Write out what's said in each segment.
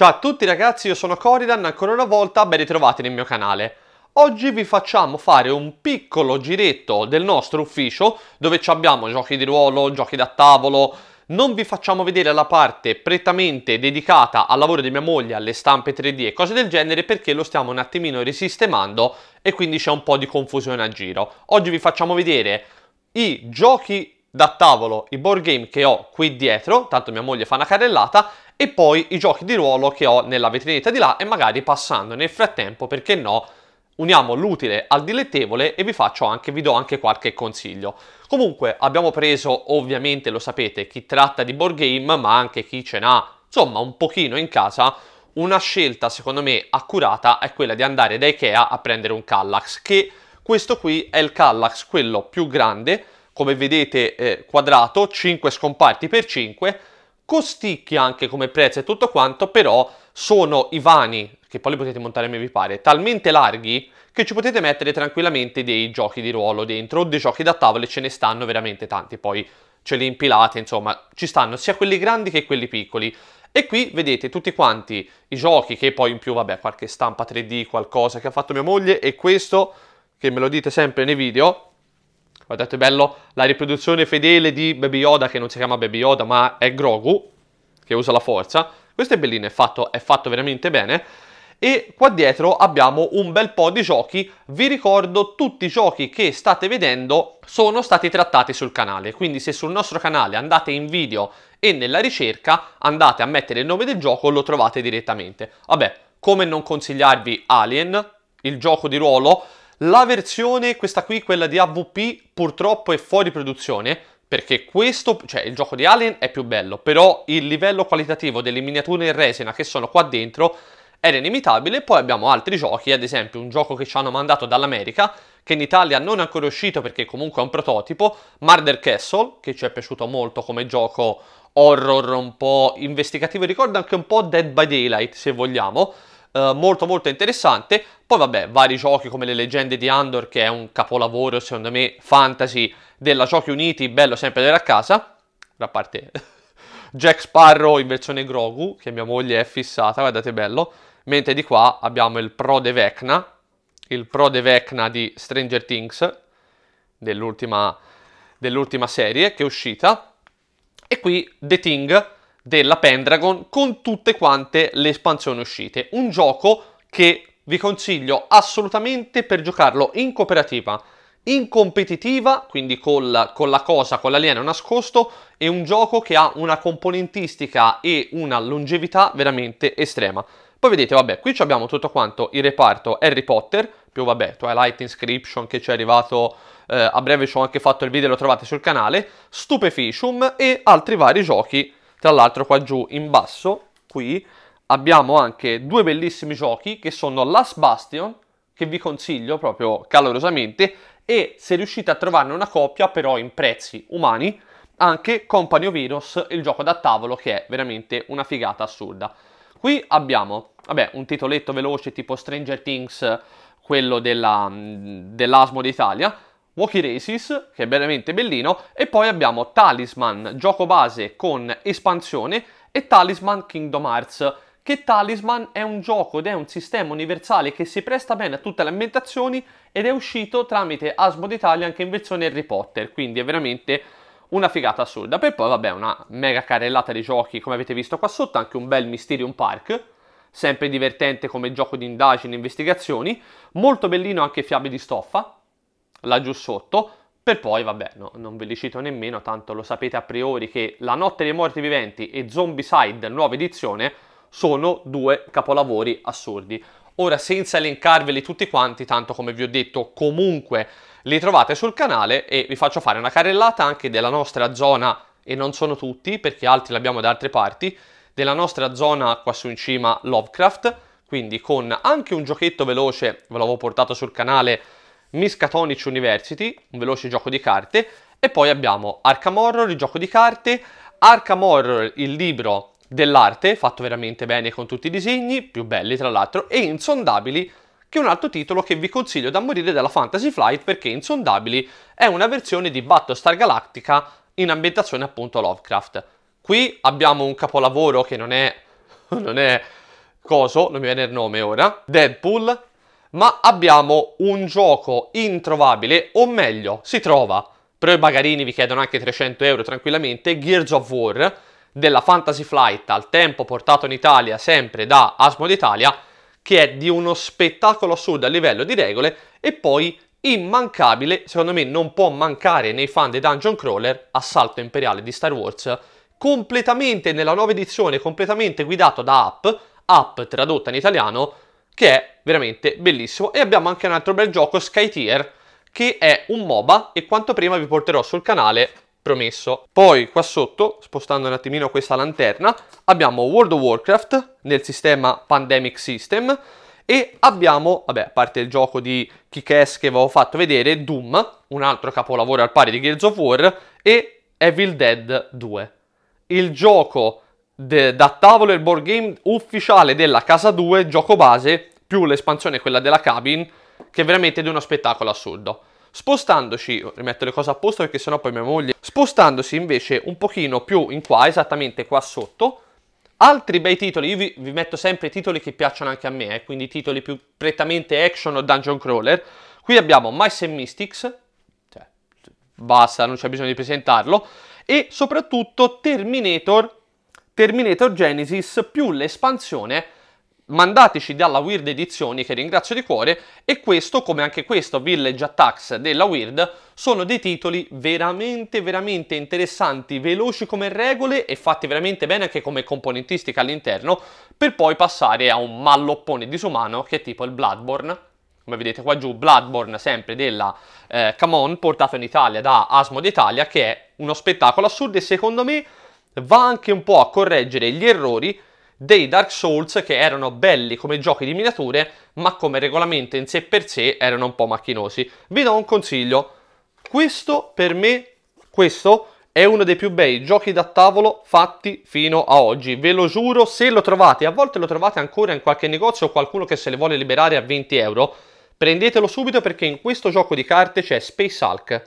Ciao a tutti ragazzi, io sono Coridan, ancora una volta ben ritrovati nel mio canale. Oggi vi facciamo fare un piccolo giretto del nostro ufficio dove abbiamo giochi di ruolo, giochi da tavolo, non vi facciamo vedere la parte prettamente dedicata al lavoro di mia moglie, alle stampe 3D e cose del genere perché lo stiamo un attimino risistemando e quindi c'è un po' di confusione a giro. Oggi vi facciamo vedere i giochi da tavolo, i board game che ho qui dietro, tanto mia moglie fa una carrellata, e poi i giochi di ruolo che ho nella vetrinetta di là e magari passando nel frattempo, perché no, uniamo l'utile al dilettevole e vi faccio anche, vi do anche qualche consiglio. Comunque abbiamo preso, ovviamente lo sapete, chi tratta di board game, ma anche chi ce n'ha, insomma, un pochino in casa, una scelta secondo me accurata è quella di andare da Ikea a prendere un Kallax, che questo qui è il Kallax, quello più grande, come vedete eh, quadrato, 5 scomparti per 5, costicchia anche come prezzo e tutto quanto, però sono i vani, che poi li potete montare come vi pare, talmente larghi che ci potete mettere tranquillamente dei giochi di ruolo dentro, o dei giochi da e ce ne stanno veramente tanti, poi ce li impilate, insomma, ci stanno sia quelli grandi che quelli piccoli. E qui vedete tutti quanti i giochi che poi in più, vabbè, qualche stampa 3D, qualcosa che ha fatto mia moglie e questo, che me lo dite sempre nei video, guardate bello, la riproduzione fedele di Baby Yoda, che non si chiama Baby Yoda, ma è Grogu, che usa la forza. Questo è bellino, è fatto, è fatto veramente bene. E qua dietro abbiamo un bel po' di giochi, vi ricordo tutti i giochi che state vedendo sono stati trattati sul canale, quindi se sul nostro canale andate in video e nella ricerca andate a mettere il nome del gioco lo trovate direttamente. Vabbè, come non consigliarvi Alien, il gioco di ruolo la versione, questa qui, quella di AVP, purtroppo è fuori produzione, perché questo, cioè il gioco di Alien è più bello, però il livello qualitativo delle miniature in resina che sono qua dentro era inimitabile, poi abbiamo altri giochi, ad esempio un gioco che ci hanno mandato dall'America, che in Italia non è ancora uscito perché comunque è un prototipo, Murder Castle, che ci è piaciuto molto come gioco horror un po' investigativo, ricorda anche un po' Dead by Daylight se vogliamo, eh, molto molto interessante. Poi vabbè, vari giochi come le leggende di Andor, che è un capolavoro secondo me fantasy della Giochi Uniti, bello sempre avere a casa, A parte Jack Sparrow in versione Grogu, che mia moglie è fissata, guardate bello, mentre di qua abbiamo il Pro de Vecna, il Pro de Vecna di Stranger Things, dell'ultima, dell'ultima serie che è uscita, e qui The Thing, della Pendragon con tutte quante le espansioni uscite. Un gioco che vi consiglio assolutamente per giocarlo in cooperativa, in competitiva, quindi col, con la cosa, con l'alieno nascosto, è un gioco che ha una componentistica e una longevità veramente estrema. Poi vedete, vabbè, qui abbiamo tutto quanto il reparto Harry Potter, più vabbè, Twilight Inscription che ci è arrivato eh, a breve, ci ho anche fatto il video, lo trovate sul canale, Stupefishum e altri vari giochi tra l'altro qua giù in basso, qui, abbiamo anche due bellissimi giochi che sono Last Bastion, che vi consiglio proprio calorosamente, e se riuscite a trovarne una coppia però in prezzi umani, anche Company of Heroes, il gioco da tavolo che è veramente una figata assurda. Qui abbiamo, vabbè, un titoletto veloce tipo Stranger Things, quello della, mm, dell'Asmo d'Italia, Walkie Races, che è veramente bellino, e poi abbiamo Talisman, gioco base con espansione, e Talisman Kingdom Hearts, che Talisman è un gioco ed è un sistema universale che si presta bene a tutte le ambientazioni ed è uscito tramite Asmo d'Italia anche in versione Harry Potter, quindi è veramente una figata assurda. Per poi, vabbè, una mega carrellata di giochi, come avete visto qua sotto, anche un bel Mysterium Park, sempre divertente come gioco di indagini e investigazioni, molto bellino anche Fiabe di Stoffa, laggiù sotto, per poi, vabbè, no, non ve li cito nemmeno, tanto lo sapete a priori che La notte dei morti viventi e Zombicide nuova edizione sono due capolavori assurdi. Ora, senza elencarveli tutti quanti, tanto come vi ho detto, comunque li trovate sul canale e vi faccio fare una carrellata anche della nostra zona, e non sono tutti, perché altri l'abbiamo da altre parti, della nostra zona qua su in cima Lovecraft, quindi con anche un giochetto veloce, ve l'avevo portato sul canale, Miskatonic University, un veloce gioco di carte, e poi abbiamo Arkham Horror, il gioco di carte, Arkham Horror, il libro dell'arte, fatto veramente bene con tutti i disegni, più belli tra l'altro, e Insondabili, che è un altro titolo che vi consiglio da morire dalla Fantasy Flight perché Insondabili è una versione di Battlestar Galactica in ambientazione appunto Lovecraft. Qui abbiamo un capolavoro che non è... non è... coso, non mi viene il nome ora, Deadpool, ma abbiamo un gioco introvabile, o meglio, si trova, però i bagarini vi chiedono anche 300 euro tranquillamente, Gears of War della Fantasy Flight, al tempo portato in Italia sempre da Asmo d'Italia, che è di uno spettacolo assurdo a livello di regole e poi immancabile, secondo me non può mancare nei fan dei Dungeon Crawler, Assalto Imperiale di Star Wars, completamente nella nuova edizione, completamente guidato da app, app tradotta in italiano, che è veramente bellissimo. E abbiamo anche un altro bel gioco, Sky Tier, che è un MOBA e quanto prima vi porterò sul canale promesso. Poi qua sotto, spostando un attimino questa lanterna, abbiamo World of Warcraft nel sistema Pandemic System e abbiamo, vabbè, a parte il gioco di Kick-Ass che vi avevo fatto vedere, Doom, un altro capolavoro al pari di Gears of War e Evil Dead 2. Il gioco de, da tavolo il board game ufficiale della casa 2, gioco base, più l'espansione quella della cabin, che è veramente di uno spettacolo assurdo. Spostandoci, rimetto le cose a posto perché sennò poi mia moglie... Spostandosi invece un pochino più in qua, esattamente qua sotto, altri bei titoli, io vi, vi metto sempre titoli che piacciono anche a me, eh, quindi titoli più prettamente action o dungeon crawler. Qui abbiamo Mice and Mystics, cioè, basta, non c'è bisogno di presentarlo, e soprattutto Terminator Terminator Genesis più l'espansione mandateci dalla Weird Edizioni, che ringrazio di cuore, e questo, come anche questo, Village Attacks della Weird, sono dei titoli veramente, veramente interessanti, veloci come regole e fatti veramente bene anche come componentistica all'interno, per poi passare a un malloppone disumano che è tipo il Bloodborne. Come vedete qua giù, Bloodborne, sempre della eh, Camon, portato in Italia da Asmo d'Italia, che è uno spettacolo assurdo e secondo me va anche un po' a correggere gli errori dei Dark Souls che erano belli come giochi di miniature, ma come regolamento in sé per sé erano un po' macchinosi. Vi do un consiglio. Questo per me, questo è uno dei più bei giochi da tavolo fatti fino a oggi, ve lo giuro, se lo trovate, a volte lo trovate ancora in qualche negozio o qualcuno che se le vuole liberare a 20 euro, prendetelo subito perché in questo gioco di carte c'è Space Hulk.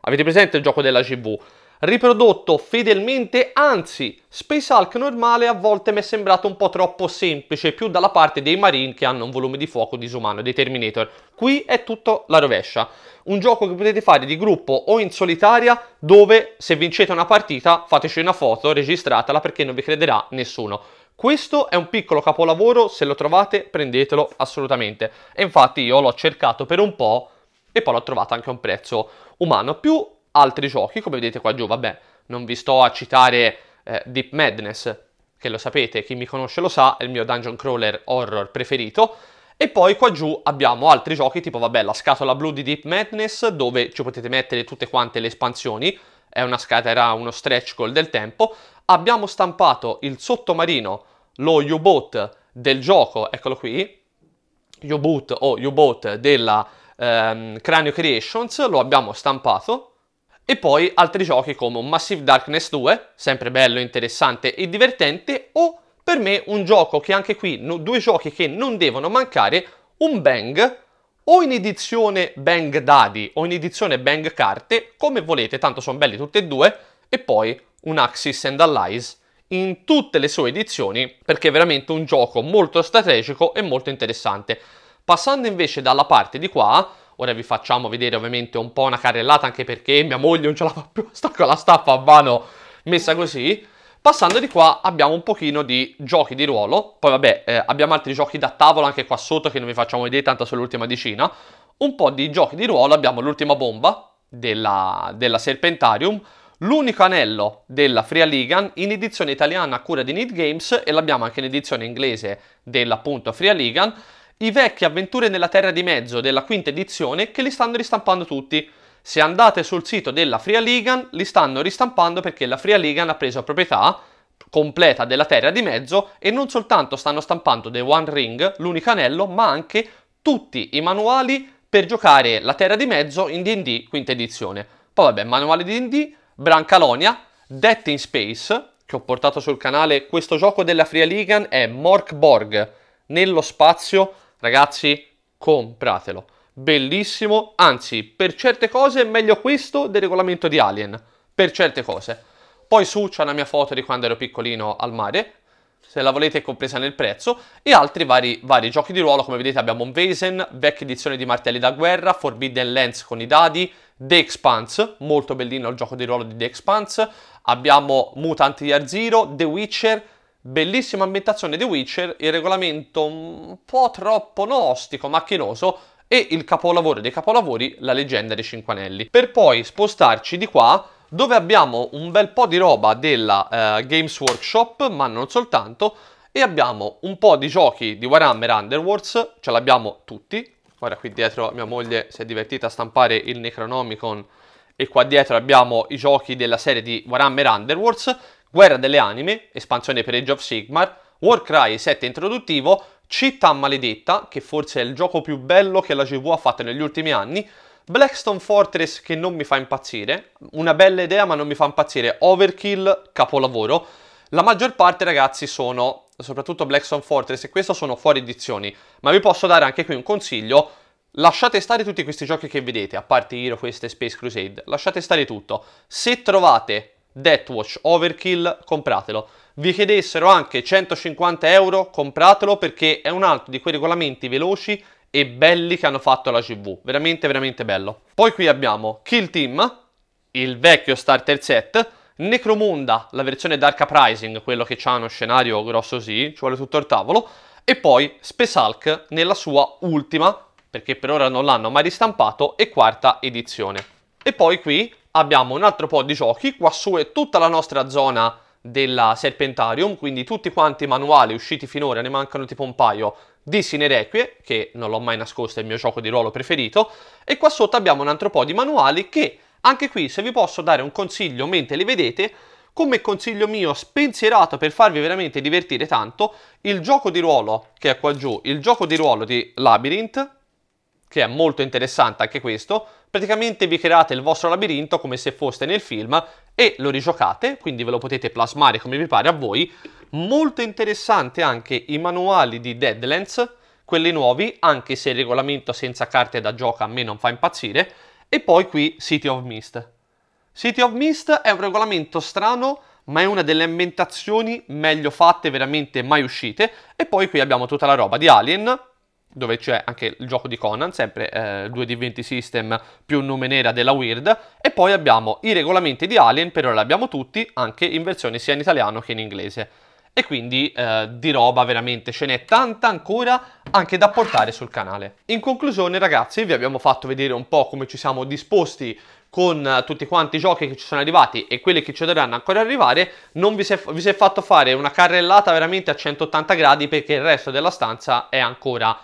Avete presente il gioco della GV? riprodotto fedelmente, anzi Space Hulk normale a volte mi è sembrato un po' troppo semplice, più dalla parte dei Marine che hanno un volume di fuoco disumano, dei Terminator. Qui è tutto la rovescia. Un gioco che potete fare di gruppo o in solitaria dove se vincete una partita fateci una foto, registratela perché non vi crederà nessuno. Questo è un piccolo capolavoro, se lo trovate prendetelo assolutamente. E infatti io l'ho cercato per un po' e poi l'ho trovato anche a un prezzo umano, più altri giochi, come vedete qua giù, vabbè, non vi sto a citare eh, Deep Madness, che lo sapete, chi mi conosce lo sa, è il mio dungeon crawler horror preferito, e poi qua giù abbiamo altri giochi tipo, vabbè, la scatola blu di Deep Madness, dove ci potete mettere tutte quante le espansioni, è una scatola, uno stretch goal del tempo, abbiamo stampato il sottomarino, lo U-Boat del gioco, eccolo qui, u boot o U-Boat della ehm, Cranio Creations, lo abbiamo stampato, e poi altri giochi come un Massive Darkness 2, sempre bello, interessante e divertente, o per me un gioco che anche qui, no, due giochi che non devono mancare, un Bang, o in edizione Bang Daddy o in edizione Bang Carte, come volete, tanto sono belli tutti e due, e poi un Axis and Allies in tutte le sue edizioni, perché è veramente un gioco molto strategico e molto interessante. Passando invece dalla parte di qua, Ora vi facciamo vedere ovviamente un po' una carrellata anche perché mia moglie non ce la fa più, sta con la staffa a mano messa così. Passando di qua abbiamo un pochino di giochi di ruolo, poi vabbè eh, abbiamo altri giochi da tavola anche qua sotto che non vi facciamo vedere tanto sull'ultima decina. Un po' di giochi di ruolo, abbiamo l'ultima bomba della, della Serpentarium, l'unico anello della Free Ligan in edizione italiana a cura di Need Games e l'abbiamo anche in edizione inglese dell'appunto Free Ligan i vecchi avventure nella Terra di Mezzo della quinta edizione che li stanno ristampando tutti. Se andate sul sito della Fria Ligan li stanno ristampando perché la Fria Ligan ha preso proprietà completa della Terra di Mezzo e non soltanto stanno stampando The One Ring, l'unico anello, ma anche tutti i manuali per giocare la Terra di Mezzo in D&D quinta edizione. Poi vabbè, manuale di D&D, Brancalonia, Death in Space, che ho portato sul canale, questo gioco della Fria Ligan è Mork Borg, nello spazio Ragazzi, compratelo. Bellissimo, anzi, per certe cose è meglio questo del regolamento di Alien. Per certe cose. Poi su c'è una mia foto di quando ero piccolino al mare, se la volete è compresa nel prezzo, e altri vari, vari giochi di ruolo, come vedete abbiamo un Vasen, vecchia edizione di Martelli da guerra, Forbidden Lens con i dadi, The Expanse, molto bellino il gioco di ruolo di The Expanse, abbiamo Mutant Year Zero, The Witcher, Bellissima ambientazione di Witcher, il regolamento un po' troppo no ostico, macchinoso, e il capolavoro dei capolavori, la leggenda dei Cinque Anelli. Per poi spostarci di qua dove abbiamo un bel po' di roba della eh, Games Workshop, ma non soltanto, e abbiamo un po' di giochi di Warhammer Underworlds, ce l'abbiamo tutti. Ora qui dietro mia moglie si è divertita a stampare il Necronomicon e qua dietro abbiamo i giochi della serie di Warhammer Underworlds Guerra delle Anime, espansione per Age of Sigmar, Warcry 7 introduttivo, Città Maledetta, che forse è il gioco più bello che la GV ha fatto negli ultimi anni, Blackstone Fortress che non mi fa impazzire, una bella idea ma non mi fa impazzire, Overkill, capolavoro. La maggior parte ragazzi sono, soprattutto Blackstone Fortress e questo sono fuori edizioni, ma vi posso dare anche qui un consiglio, lasciate stare tutti questi giochi che vedete, a parte Hero, e Space Crusade, lasciate stare tutto. Se trovate Deathwatch Overkill, compratelo. Vi chiedessero anche 150 euro, compratelo perché è un altro di quei regolamenti veloci e belli che hanno fatto la CV. Veramente, veramente bello. Poi qui abbiamo Kill Team, il vecchio starter set, Necromunda, la versione Dark Uprising, quello che ha uno scenario grosso così, ci vuole tutto il tavolo, e poi Space Hulk nella sua ultima, perché per ora non l'hanno mai ristampato, e quarta edizione. E poi qui abbiamo un altro po' di giochi, qua su è tutta la nostra zona della Serpentarium, quindi tutti quanti i manuali usciti finora, ne mancano tipo un paio, di Sinerequie, che non l'ho mai nascosto, è il mio gioco di ruolo preferito, e qua sotto abbiamo un altro po' di manuali che, anche qui, se vi posso dare un consiglio mentre li vedete, come consiglio mio spensierato per farvi veramente divertire tanto, il gioco di ruolo, che è qua giù, il gioco di ruolo di Labyrinth, che è molto interessante anche questo, praticamente vi create il vostro labirinto come se foste nel film e lo rigiocate, quindi ve lo potete plasmare come vi pare a voi. Molto interessante anche i manuali di Deadlands, quelli nuovi, anche se il regolamento senza carte da gioco a me non fa impazzire, e poi qui City of Mist. City of Mist è un regolamento strano, ma è una delle ambientazioni meglio fatte, veramente mai uscite, e poi qui abbiamo tutta la roba di Alien, dove c'è anche il gioco di Conan, sempre eh, 2D20 System più nome nera della Weird, e poi abbiamo i regolamenti di Alien, per ora li abbiamo tutti, anche in versione sia in italiano che in inglese. E quindi eh, di roba veramente ce n'è tanta ancora anche da portare sul canale. In conclusione ragazzi vi abbiamo fatto vedere un po' come ci siamo disposti con eh, tutti quanti i giochi che ci sono arrivati e quelli che ci dovranno ancora arrivare, non vi si, è, vi si è fatto fare una carrellata veramente a 180 gradi perché il resto della stanza è ancora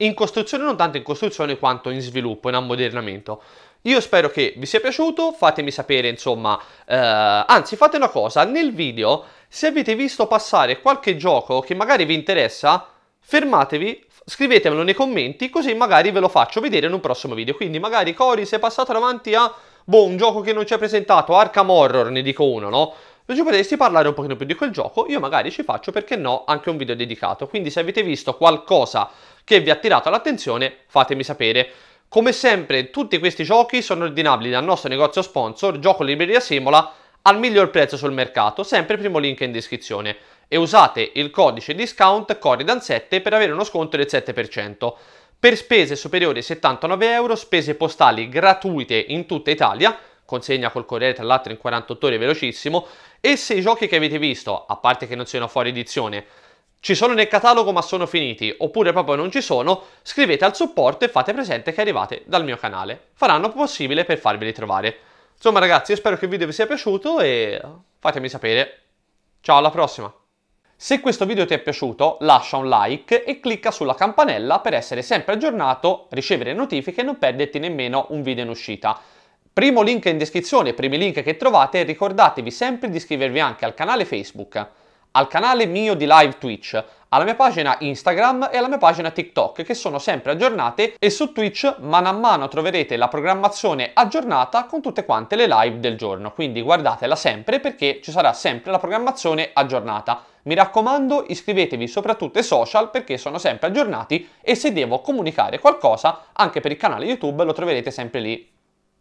in costruzione, non tanto in costruzione quanto in sviluppo, in ammodernamento. Io spero che vi sia piaciuto, fatemi sapere insomma, eh, anzi fate una cosa, nel video se avete visto passare qualche gioco che magari vi interessa, fermatevi, scrivetemelo nei commenti così magari ve lo faccio vedere in un prossimo video, quindi magari Cori sei passato davanti a boh, un gioco che non ci ha presentato, Arkham Horror ne dico uno, no? Se ci potessi parlare un pochino più di quel gioco, io magari ci faccio, perché no, anche un video dedicato. Quindi se avete visto qualcosa che vi ha attirato l'attenzione, fatemi sapere. Come sempre, tutti questi giochi sono ordinabili dal nostro negozio sponsor, Gioco Libreria Simola, al miglior prezzo sul mercato, sempre primo link in descrizione. E usate il codice discount Corridan7 per avere uno sconto del 7%. Per spese superiori ai 79 euro, spese postali gratuite in tutta Italia, consegna col Corriere tra l'altro in 48 ore, velocissimo. E se i giochi che avete visto, a parte che non siano fuori edizione, ci sono nel catalogo ma sono finiti, oppure proprio non ci sono, scrivete al supporto e fate presente che arrivate dal mio canale. Faranno possibile per farveli trovare. Insomma ragazzi, io spero che il video vi sia piaciuto e fatemi sapere. Ciao, alla prossima! Se questo video ti è piaciuto lascia un like e clicca sulla campanella per essere sempre aggiornato, ricevere notifiche e non perderti nemmeno un video in uscita. Primo link in descrizione, primi link che trovate, ricordatevi sempre di iscrivervi anche al canale Facebook, al canale mio di live Twitch, alla mia pagina Instagram e alla mia pagina TikTok che sono sempre aggiornate e su Twitch mano a mano troverete la programmazione aggiornata con tutte quante le live del giorno, quindi guardatela sempre perché ci sarà sempre la programmazione aggiornata. Mi raccomando iscrivetevi soprattutto ai social perché sono sempre aggiornati e se devo comunicare qualcosa anche per il canale YouTube lo troverete sempre lì.